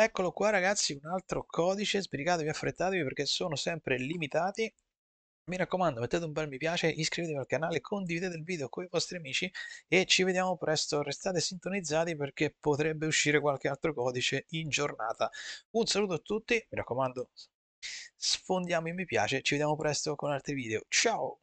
Eccolo qua ragazzi, un altro codice, sbrigatevi, affrettatevi perché sono sempre limitati. Mi raccomando, mettete un bel mi piace, iscrivetevi al canale, condividete il video con i vostri amici e ci vediamo presto. Restate sintonizzati perché potrebbe uscire qualche altro codice in giornata. Un saluto a tutti, mi raccomando, sfondiamo il mi piace, ci vediamo presto con altri video. Ciao!